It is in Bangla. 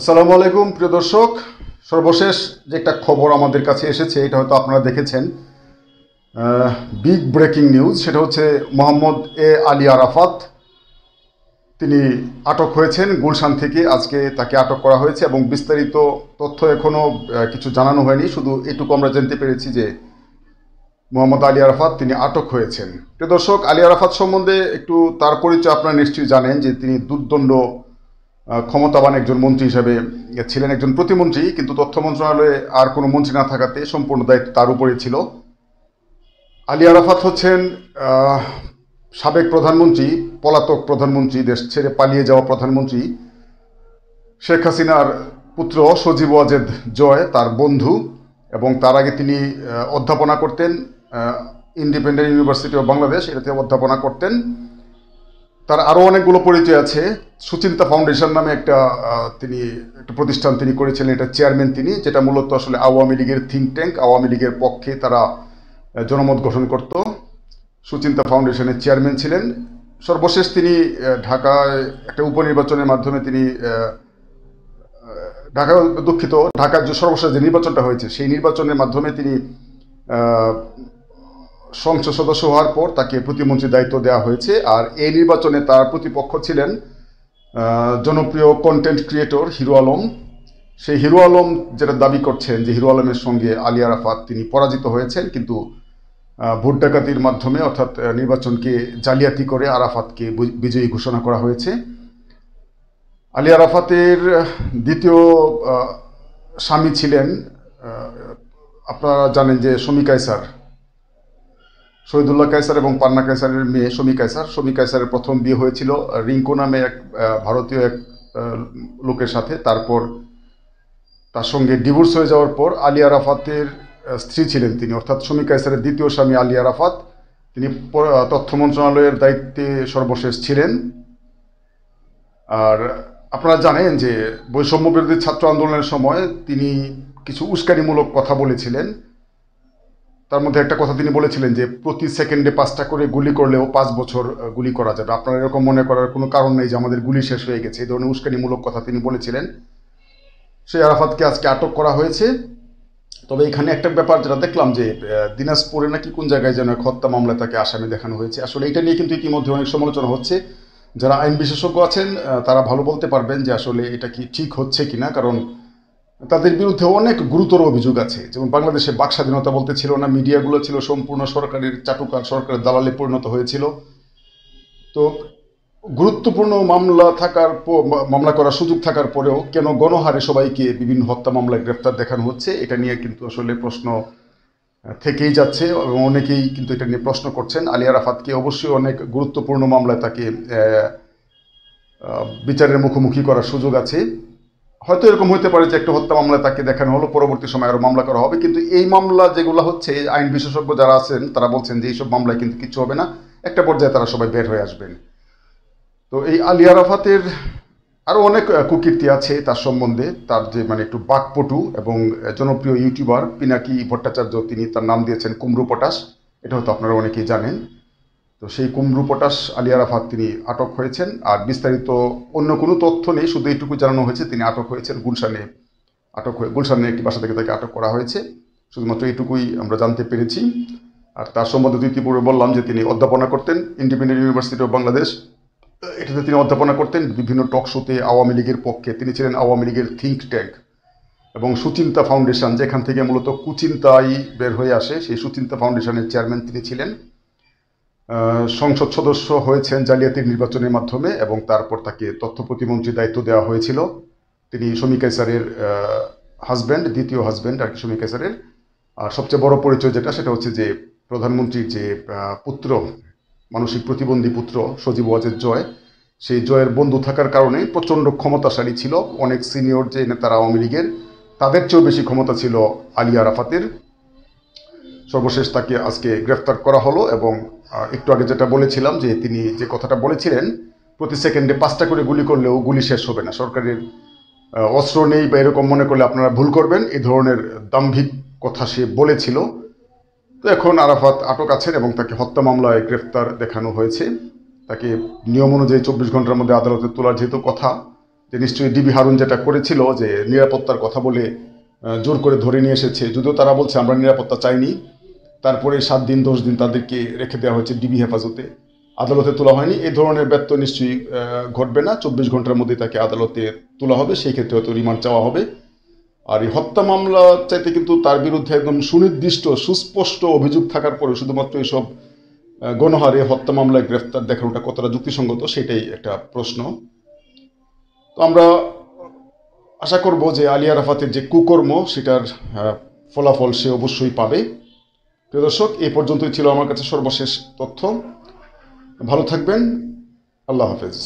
আসসালামু আলাইকুম প্রিয় দর্শক সর্বশেষ যে একটা খবর আমাদের কাছে এসেছে এটা হয়তো আপনারা দেখেছেন বিগ ব্রেকিং নিউজ সেটা হচ্ছে মোহাম্মদ এ আলী আরাফাত তিনি আটক হয়েছেন গুলশান থেকে আজকে তাকে আটক করা হয়েছে এবং বিস্তারিত তথ্য এখনও কিছু জানানো হয়নি শুধু এটুকু আমরা জানতে পেরেছি যে মোহাম্মদ আলী আরাফাত তিনি আটক হয়েছেন প্রিয় দর্শক আলী আরাফাত সম্বন্ধে একটু তার পরিচয় আপনারা নিশ্চয়ই জানেন যে তিনি দুর্দণ্ড ক্ষমতাবান একজন মন্ত্রী হিসেবে ছিলেন একজন প্রতিমন্ত্রী কিন্তু তথ্য মন্ত্রণালয়ে আর কোনো মন্ত্রী না থাকাতে সম্পূর্ণ দায়িত্ব তার উপরে ছিল আলী আরাফাত হচ্ছেন সাবেক প্রধানমন্ত্রী পলাতক প্রধানমন্ত্রী দেশ ছেড়ে পালিয়ে যাওয়া প্রধানমন্ত্রী শেখ হাসিনার পুত্র সজীব ওয়াজেদ জয় তার বন্ধু এবং তার আগে তিনি অধ্যাপনা করতেন ইন্ডিপেন্ডেন্ট ইউনিভার্সিটি অফ বাংলাদেশ এটাতে অধ্যাপনা করতেন তার আরও অনেকগুলো পরিচয় আছে সুচিন্তা ফাউন্ডেশন নামে একটা তিনি একটা প্রতিষ্ঠান তিনি করেছিলেন এটা চেয়ারম্যান তিনি যেটা মূলত আসলে আওয়ামী লীগের থিঙ্ক ট্যাঙ্ক আওয়ামী লীগের পক্ষে তারা জনমত গঠন করত সুচিন্তা ফাউন্ডেশনের চেয়ারম্যান ছিলেন সর্বশেষ তিনি ঢাকায় একটা উপনির্বাচনের মাধ্যমে তিনি ঢাকা দুঃখিত ঢাকার যে সর্বশেষ যে নির্বাচনটা হয়েছে সেই নির্বাচনের মাধ্যমে তিনি সংসদ সদস্য হওয়ার পর তাকে প্রতিমন্ত্রীর দায়িত্ব দেওয়া হয়েছে আর এই নির্বাচনে তার প্রতিপক্ষ ছিলেন জনপ্রিয় কন্টেন্ট ক্রিয়েটর হিরো আলম সেই হিরো আলম যেটা দাবি করছেন যে হিরো আলমের সঙ্গে আলিয়া রাফাত তিনি পরাজিত হয়েছেন কিন্তু ভোট ডাকাতির মাধ্যমে অর্থাৎ নির্বাচনকে জালিয়াতি করে আরাফাতকে বিজয়ী ঘোষণা করা হয়েছে আলিয়া রাফাতের দ্বিতীয় স্বামী ছিলেন আপনারা জানেন যে শমিকায় স্যার শহীদুল্লাহ কায়সার এবং পান্না কায়সারের মেয়ে শমী কায়সার শমী কায়সারের প্রথম বিয়ে হয়েছিল রিঙ্কু নামে এক ভারতীয় এক লোকের সাথে তারপর তার সঙ্গে ডিভোর্স হয়ে যাওয়ার পর আলিয়া আরাফাতের স্ত্রী ছিলেন তিনি অর্থাৎ শমী কায়সারের দ্বিতীয় স্বামী আলিয়া আরাফাত তিনি তথ্য মন্ত্রণালয়ের দায়িত্বে সর্বশেষ ছিলেন আর আপনারা জানেন যে বৈষম্য বিরোধী ছাত্র আন্দোলনের সময় তিনি কিছু উস্কানিমূলক কথা বলেছিলেন তার মধ্যে একটা কথা তিনি বলেছিলেন যে প্রতি সেকেন্ডে পাঁচটা করে গুলি করলেও পাঁচ বছর গুলি করা যাবে আপনার এরকম মনে করার কোনো কারণ নেই যে আমাদের গুলি শেষ হয়ে গেছে এই ধরনের উস্কানিমূলক কথা তিনি বলেছিলেন সেই আরাফাতকে আজকে আটক করা হয়েছে তবে এখানে একটা ব্যাপার যেটা দেখলাম যে দিনাজপুরে নাকি কোন জায়গায় যেন হত্যা মামলায় তাকে আসামি দেখানো হয়েছে আসলে এটা নিয়ে কিন্তু ইতিমধ্যে অনেক সমালোচনা হচ্ছে যারা আইন বিশেষজ্ঞ আছেন তারা ভালো বলতে পারবেন যে আসলে এটা কি ঠিক হচ্ছে কিনা কারণ তাদের বিরুদ্ধে অনেক গুরুতর অভিযোগ আছে যেমন বাংলাদেশে বাক স্বাধীনতা বলতে ছিল না মিডিয়াগুলো ছিল সম্পূর্ণ সরকারের চাটুকার সরকারের দালালে পরিণত হয়েছিল তো গুরুত্বপূর্ণ মামলা থাকার মামলা করার সুযোগ থাকার পরেও কেন গণহারে সবাইকে বিভিন্ন হত্যা মামলায় গ্রেফতার দেখানো হচ্ছে এটা নিয়ে কিন্তু আসলে প্রশ্ন থেকেই যাচ্ছে এবং অনেকেই কিন্তু এটা নিয়ে প্রশ্ন করছেন আলিয়া রাফাতকে অবশ্যই অনেক গুরুত্বপূর্ণ মামলায় তাকে বিচারের মুখোমুখি করার সুযোগ আছে হয়তো এরকম হতে পারে যে একটা হত্যা মামলায় তাকে দেখানো হলো পরবর্তী সময় আরও মামলা করা হবে কিন্তু এই মামলা যেগুলো হচ্ছে আইন বিশেষজ্ঞ যারা আছেন তারা বলছেন যে এইসব মামলায় কিন্তু কিছু হবে না একটা পর্যায়ে তারা সবাই বের হয়ে আসবেন তো এই আলী আরাফাতের আরও অনেক কুকীর্তি আছে তার সম্বন্ধে তার যে মানে একটু বাকপটু এবং জনপ্রিয় ইউটিউবার পিনাকি ভট্টাচার্য তিনি তার নাম দিয়েছেন কুমড়ু পটাশ এটা হয়তো আপনারা অনেকেই জানেন তো সেই কুমরু পটাশ আরাফাত তিনি আটক হয়েছেন আর বিস্তারিত অন্য কোনো তথ্য নেই শুধু এইটুকু জানানো হয়েছে তিনি আটক হয়েছেন গুলশানে আটক হয়ে গুলশানে একটি বাসা থেকে তাকে আটক করা হয়েছে শুধুমাত্র এইটুকুই আমরা জানতে পেরেছি আর তার সম্বন্ধে তো ইতিপূর্বে বললাম যে তিনি অধ্যাপনা করতেন ইন্ডিপেন্ডেন্ট ইউনিভার্সিটি অফ বাংলাদেশ এটাতে তিনি অধ্যাপনা করতেন বিভিন্ন টক শোতে আওয়ামী লীগের পক্ষে তিনি ছিলেন আওয়ামী লীগের থিঙ্ক ট্যাঙ্ক এবং সুচিন্তা ফাউন্ডেশন যেখান থেকে মূলত কুচিন্তাই বের হয়ে আসে সেই সুচিন্তা ফাউন্ডেশনের চেয়ারম্যান তিনি ছিলেন সংসদ সদস্য হয়েছেন জালিয়াতির নির্বাচনের মাধ্যমে এবং তারপর তাকে তথ্য প্রতিমন্ত্রীর দায়িত্ব দেওয়া হয়েছিল তিনি শমী স্যারের হাজব্যান্ড দ্বিতীয় হাজব্যান্ড আর কি শমী স্যারের আর সবচেয়ে বড় পরিচয় যেটা সেটা হচ্ছে যে প্রধানমন্ত্রীর যে পুত্র মানসিক প্রতিবন্ধী পুত্র সজীব ওয়াজের জয় সেই জয়ের বন্ধু থাকার কারণে প্রচণ্ড ক্ষমতাশালী ছিল অনেক সিনিয়র যে নেতারা আওয়ামী লীগের তাদের চেয়েও বেশি ক্ষমতা ছিল আলিয়া রাফাতের সর্বশেষ তাকে আজকে গ্রেফতার করা হলো এবং একটু আগে যেটা বলেছিলাম যে তিনি যে কথাটা বলেছিলেন প্রতি সেকেন্ডে পাঁচটা করে গুলি করলেও গুলি শেষ হবে না সরকারের অস্ত্র নেই বা এরকম মনে করলে আপনারা ভুল করবেন এই ধরনের দাম্ভিক কথা সে বলেছিল তো এখন আরাফাত আটক আছেন এবং তাকে হত্যা মামলায় গ্রেফতার দেখানো হয়েছে তাকে নিয়ম অনুযায়ী চব্বিশ ঘন্টার মধ্যে আদালতে তোলার যেহেতু কথা যে নিশ্চয়ই ডিবি হারুন যেটা করেছিল যে নিরাপত্তার কথা বলে জোর করে ধরে নিয়ে এসেছে যদিও তারা বলছে আমরা নিরাপত্তা চাইনি তারপরে সাত দিন দশ দিন তাদেরকে রেখে দেওয়া হয়েছে ডিবি হেফাজতে আদালতে তোলা হয়নি এই ধরনের ব্যর্থ নিশ্চয়ই ঘটবে না চব্বিশ ঘন্টার মধ্যে তাকে আদালতে তোলা হবে সেই ক্ষেত্রে হয়তো রিমান্ড চাওয়া হবে আর এই হত্যা মামলা চাইতে কিন্তু তার বিরুদ্ধে একদম সুনির্দিষ্ট সুস্পষ্ট অভিযোগ থাকার পরে শুধুমাত্র এইসব গণহারে হত্যা মামলায় গ্রেফতার দেখানোটা কতটা যুক্তিসঙ্গত সেটাই একটা প্রশ্ন তো আমরা আশা করব যে আলিয়া রাফাতের যে কুকর্ম সেটার ফলাফল সে অবশ্যই পাবে প্রিয় দর্শক এই পর্যন্তই ছিল আমার কাছে সর্বশেষ তথ্য ভালো থাকবেন আল্লাহ হাফেজ